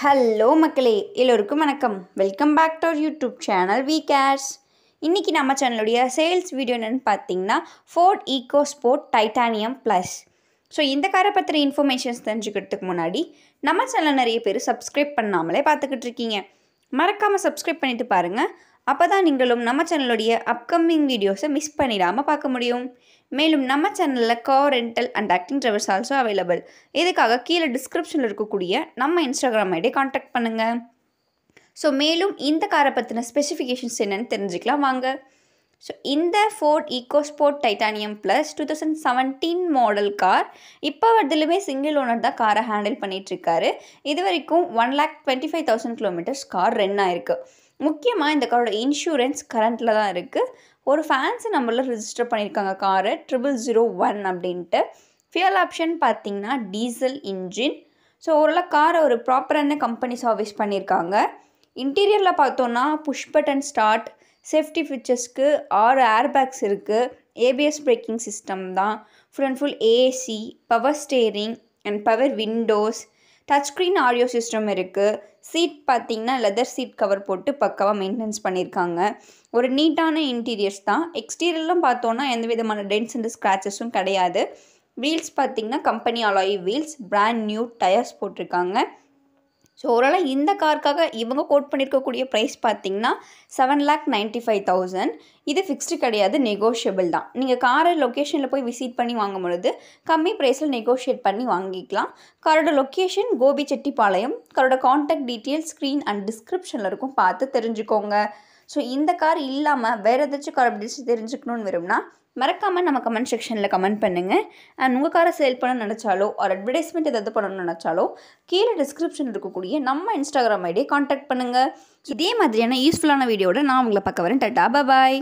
hello மக்களே எல்லோருக்கும் வணக்கம் welcome back to our YouTube channel we cares இன்றைக்கி நம்ம சேனலுடைய சேல்ஸ் வீடியோ என்னென்னு பார்த்தீங்கன்னா Ford EcoSport titanium plus so இந்த காரை பற்றின இன்ஃபர்மேஷன்ஸ் தெரிஞ்சுக்கிறதுக்கு முன்னாடி நம்ம சேனல் நிறைய பேர் சப்ஸ்கிரைப் பண்ணாமலே பார்த்துக்கிட்டு இருக்கீங்க மறக்காமல் சப்ஸ்கிரைப் பண்ணிவிட்டு பாருங்கள் அப்போ தான் நீங்களும் நம்ம சேனலுடைய அப்கமிங் வீடியோஸை மிஸ் பண்ணிடாமல் பார்க்க முடியும் மேலும் நம்ம சேனலில் go rental and acting drivers also available இதுக்காக கீழே டிஸ்கிரிப்ஷனில் இருக்கக்கூடிய நம்ம இன்ஸ்டாகிராம் ஐடியை காண்டாக்ட் பண்ணுங்கள் ஸோ மேலும் இந்த காரை பற்றின ஸ்பெசிஃபிகேஷன்ஸ் என்னென்னு தெரிஞ்சுக்கலாம் வாங்க ஸோ இந்த Ford EcoSport titanium plus two thousand seventeen model car இப்போ வரதுலுமே சிங்கிள் ஓனர் தான் காரை ஹேண்டில் பண்ணிகிட்ருக்காரு இது வரைக்கும் one lakh twenty five thousand kilometres car run ஆயிருக்கு முக்கியமாக இந்த காரோட இன்சூரன்ஸ் கரண்ட்டில் தான் இருக்குது ஒரு ஃபேன்ஸு நம்பரில் ரிஜிஸ்டர் பண்ணியிருக்காங்க காரை ட்ரிபிள் ஜீரோ ஒன் அப்படின்ட்டு ஃபியூல் ஆப்ஷன் பார்த்திங்கன்னா டீசல் இன்ஜின் ஸோ ஓரளவு காரை ஒரு ப்ராப்பரான கம்பெனி சர்வீஸ் பண்ணியிருக்காங்க இன்டீரியரில் பார்த்தோன்னா புஷ் பட்டன் ஸ்டார்ட் சேஃப்டி ஃபீச்சர்ஸ்க்கு ஆறு ஏர்பேக்ஸ் இருக்குது ஏபிஎஸ் பிரேக்கிங் சிஸ்டம் தான் full and full AC power steering and power windows touch screen audio system இருக்குது சீட் பார்த்திங்கன்னா லெதர் சீட் கவர் போட்டு பக்காவாக மெயின்டெனன்ஸ் பண்ணியிருக்காங்க ஒரு நீட்டான இன்டீரியர்ஸ் தான் எக்ஸ்டீரியர்லாம் பார்த்தோன்னா எந்த விதமான டென்ஸ் அண்ட் ஸ்க்ராச்சஸும் கிடையாது வீல்ஸ் பார்த்திங்கன்னா company alloy wheels brand new tyres போட்டிருக்காங்க ஸோ ஓரளவு இந்த காருக்காக இவங்க கோட் பண்ணியிருக்கக்கூடிய ப்ரைஸ் பார்த்தீங்கன்னா seven lakh ninety five thousand இது ஃபிக்ஸ்டு கிடையாது நெகோஷியபிள் தான் நீங்கள் காரை லொக்கேஷனில் போய் விசிட் பண்ணி வாங்கும் பொழுது கம்மி ப்ரைஸில் நெகோஷியேட் பண்ணி வாங்கிக்கலாம் காரோட லொக்கேஷன் கோபி செட்டிப்பாளையம் காரோட காண்டாக்ட் டீட்டெயில்ஸ் ஸ்க்ரீன் அண்ட் டிஸ்கிரிப்ஷனில் இருக்கும் பார்த்து தெரிஞ்சுக்கோங்க ஸோ இந்த கார் இல்லாமல் வேறு ஏதாச்சும் கார் அப்படி தெரிஞ்சுக்கணுன்னு விரும்பினா மறக்காமல் நம்ம கமெண்ட் செக்ஷனில் கமெண்ட் பண்ணுங்கள் அண்ட் உங்கள் காரை சேல் பண்ண நினச்சாலோ ஒரு அட்வர்டைஸ்மெண்ட் எதாவது பண்ணணும்னு நினச்சாலோ கீழே டிஸ்கிரிப்ஷன் இருக்கக்கூடிய நம்ம இன்ஸ்டாகிராம் ஐடியை காண்டாக்ட் பண்ணுங்கள் இதே மாதிரியான யூஸ்ஃபுல்லான வீடியோட நான் உங்களை பார்க்க வரேன் டட்டா பாய்